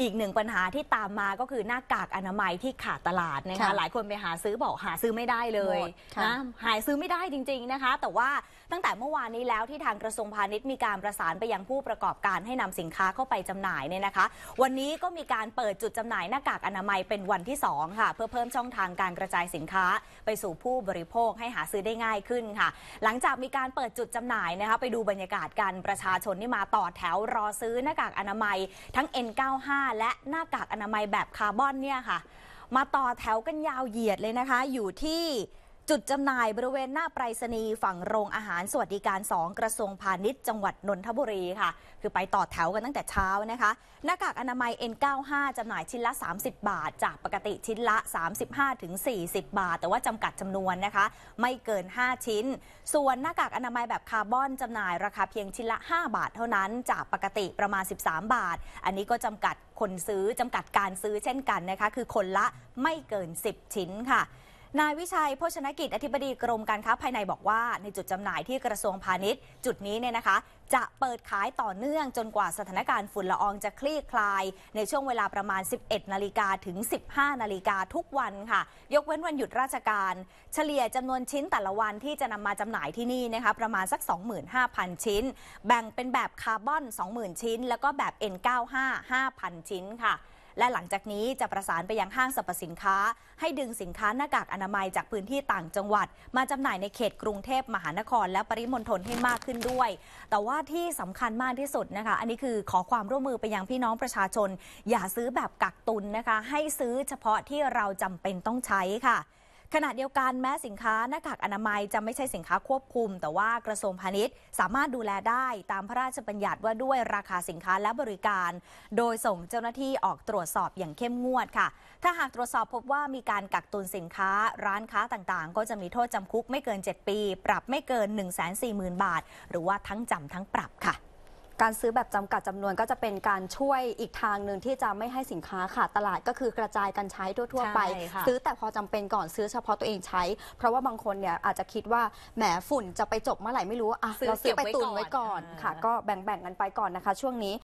อีกหนึ่งปัญหาที่ตามมาก็คือหน้ากากอนามัยที่ขาดตลาดนะคะคะหลายคนไปหาซื้อบอกหาซื้อไม่ได้เลยนะหายซื้อไม่ได้จริง ๆนะคะ แต่ว่าตั้งแต่เมื่อวานนี้แล้วที่ทางกระทรวงพาณิชย์มีการประสานไปยังผู้ประกอบการให้นำสินค้าเข้าไปจำหน่ายเนี่ยนะคะ วันนี้ก็มีการเปิดจุดจำหน่ายหน้ากากอนามัยเป็นวันที่สองค่ะเพื่อเพิ่มช่องทางการกระจายสินค้าไปสู่ผู้บริโภคให้หาซื้อได้ง่ายขึ้นค่ะ หลังจากมีการเปิดจุดจำหน่ายนะคะไปดูบรรยากาศการประชาชนที่มาต่อแถวรอซื้อ หน้ากากอนามัยทั้ง N95 และหน้ากากอนามัยแบบคาร์บอนเนี่ยค่ะ มาต่อแถวกันยาวเหยียดเลยนะคะ อยู่ที่จุดจำหน่ายบริเวณหน้าไปรษณีย์ฝั่งโรงอาหารสวัสดิการ 2 กระทรวงพาณิชย์ จังหวัดนนทบุรีค่ะ คือไปต่อแถวกันตั้งแต่เช้านะคะ หน้ากากอนามัย N95 จำหน่ายชิ้นละ 30 บาท จากปกติชิ้นละ 35-40 บาท แต่ว่าจำกัดจำนวนนะคะ ไม่เกิน 5 ชิ้น ส่วนหน้ากากอนามัยแบบคาร์บอนจำหน่าย ราคาเพียงชิ้นละ 5 บาทเท่านั้นจากปกติประมาณ 13 บาท อันนี้ก็จำกัดคนซื้อจำกัดการซื้อเช่นกันนะคะ คือคนละไม่เกิน 10 ชิ้นค่ะนายวิชัยโภชนกิจ อธิบดีกรมการค้าภายในบอกว่าในจุดจำหน่ายที่กระทรวงพาณิชย์ จุดนี้เนี่ยนะคะ จะเปิดขายต่อเนื่องจนกว่าสถานการณ์ฝุ่นละอองจะคลี่คลายในช่วงเวลาประมาณ 11 นาฬิกาถึง 15 นาฬิกาทุกวันค่ะ ยกเว้นวันหยุดราชการ เฉลี่ยจำนวนชิ้นแต่ละวันที่จะนำมาจำหน่ายที่นี่นะคะประมาณสัก 25,000 ชิ้น แบ่งเป็นแบบคาร์บอน 20,000 ชิ้น แล้วก็แบบ N95 5,000 ชิ้นค่ะและหลังจากนี้จะประสานไปยังห้างสรรพสินค้า ให้ดึงสินค้าหน้ากากอนามัยจากพื้นที่ต่างจังหวัด มาจำหน่ายในเขตกรุงเทพมหานคร และปริมณฑลให้มากขึ้นด้วย แต่ว่าที่สำคัญมากที่สุดนะคะ อันนี้คือขอความร่วมมือไปยังพี่น้องประชาชน อย่าซื้อแบบกักตุนนะคะ ให้ซื้อเฉพาะที่เราจำเป็นต้องใช้ค่ะขณะเดียวกันแม้สินค้า หน้ากากอนามัยจะไม่ใช่สินค้าควบคุม แต่ว่ากระทรวงพาณิชย์สามารถดูแลได้ตามพระราชบัญญัติว่าด้วยราคาสินค้าและบริการ โดยส่งเจ้าหน้าที่ออกตรวจสอบอย่างเข้มงวดค่ะ ถ้าหากตรวจสอบพบว่ามีการกักตุนสินค้า ร้านค้าต่างๆ ก็จะมีโทษจำคุกไม่เกิน 7 ปี ปรับไม่เกิน1,40,000 บาท หรือว่าทั้งจำทั้งปรับค่ะการซื้อแบบจำกัดจำนวนก็จะเป็นการช่วยอีกทางหนึ่งที่จะไม่ให้สินค้าขาดตลาดก็คือกระจายกันใช้ทั่ว ๆ ไป่ซื้อแต่พอจำเป็นก่อนซื้อเฉพาะตัวเองใช้ เพราะว่าบางคนเนี่ยอาจจะคิดว่า แหมฝุ่นจะไปจบเมื่อไหร่ไม่รู้อ่ะเราซื้อไปตุนไว้ก่อนค่ะ ก็แบ่งๆกันไปก่อนนะคะ ช่วงนี้